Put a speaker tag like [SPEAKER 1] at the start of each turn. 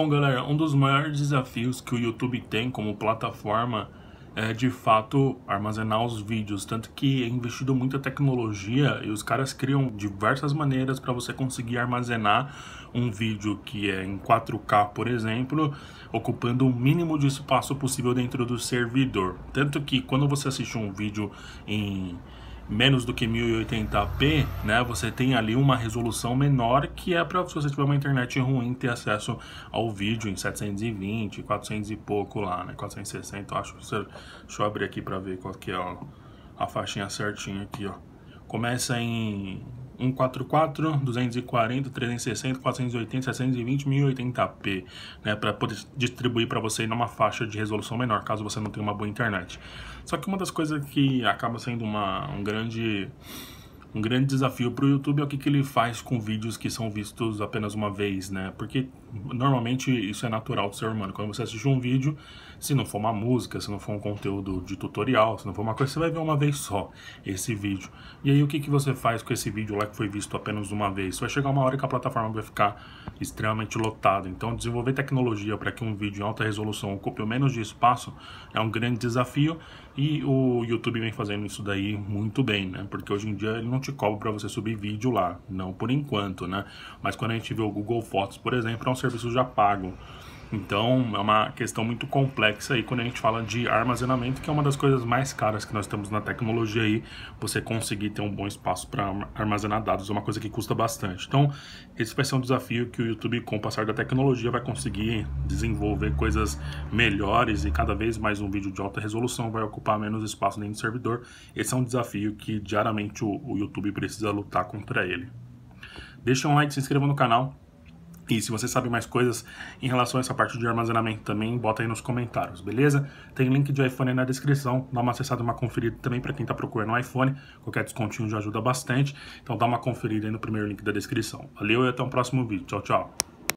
[SPEAKER 1] Bom, galera, um dos maiores desafios que o YouTube tem como plataforma é, de fato, armazenar os vídeos. Tanto que é investido muita tecnologia e os caras criam diversas maneiras para você conseguir armazenar um vídeo que é em 4K, por exemplo, ocupando o mínimo de espaço possível dentro do servidor. Tanto que quando você assiste um vídeo em menos do que 1080p, né, você tem ali uma resolução menor que é para se você tiver uma internet ruim ter acesso ao vídeo em 720, 400 e pouco lá, né, 460, acho, deixa eu abrir aqui para ver qual que é a faixinha certinha aqui, ó. Começa em 144, 240, 360, 480, 720, 1080p, né, para poder distribuir para você numa faixa de resolução menor, caso você não tenha uma boa internet. Só que uma das coisas que acaba sendo uma, um grande um grande desafio para o YouTube é o que, que ele faz com vídeos que são vistos apenas uma vez, né? Porque normalmente isso é natural do ser humano. Quando você assiste um vídeo, se não for uma música, se não for um conteúdo de tutorial, se não for uma coisa, você vai ver uma vez só esse vídeo. E aí o que, que você faz com esse vídeo lá que foi visto apenas uma vez? vai chegar uma hora que a plataforma vai ficar extremamente lotada. Então desenvolver tecnologia para que um vídeo em alta resolução ocupe o menos de espaço é um grande desafio e o YouTube vem fazendo isso daí muito bem, né? Porque hoje em dia ele não te cobra para você subir vídeo lá, não por enquanto, né? Mas quando a gente vê o Google Fotos, por exemplo, é um serviço já pago. Então é uma questão muito complexa aí quando a gente fala de armazenamento, que é uma das coisas mais caras que nós temos na tecnologia aí, você conseguir ter um bom espaço para armazenar dados, é uma coisa que custa bastante. Então, esse vai ser um desafio que o YouTube, com o passar da tecnologia, vai conseguir desenvolver coisas melhores e cada vez mais um vídeo de alta resolução vai ocupar menos espaço dentro do servidor. Esse é um desafio que diariamente o, o YouTube precisa lutar contra ele. Deixa um like, se inscreva no canal e se você sabe mais coisas em relação a essa parte de armazenamento também, bota aí nos comentários, beleza? Tem link de iPhone aí na descrição, dá uma acessada, uma conferida também para quem está procurando um iPhone, qualquer descontinho já ajuda bastante, então dá uma conferida aí no primeiro link da descrição. Valeu e até o próximo vídeo. Tchau, tchau!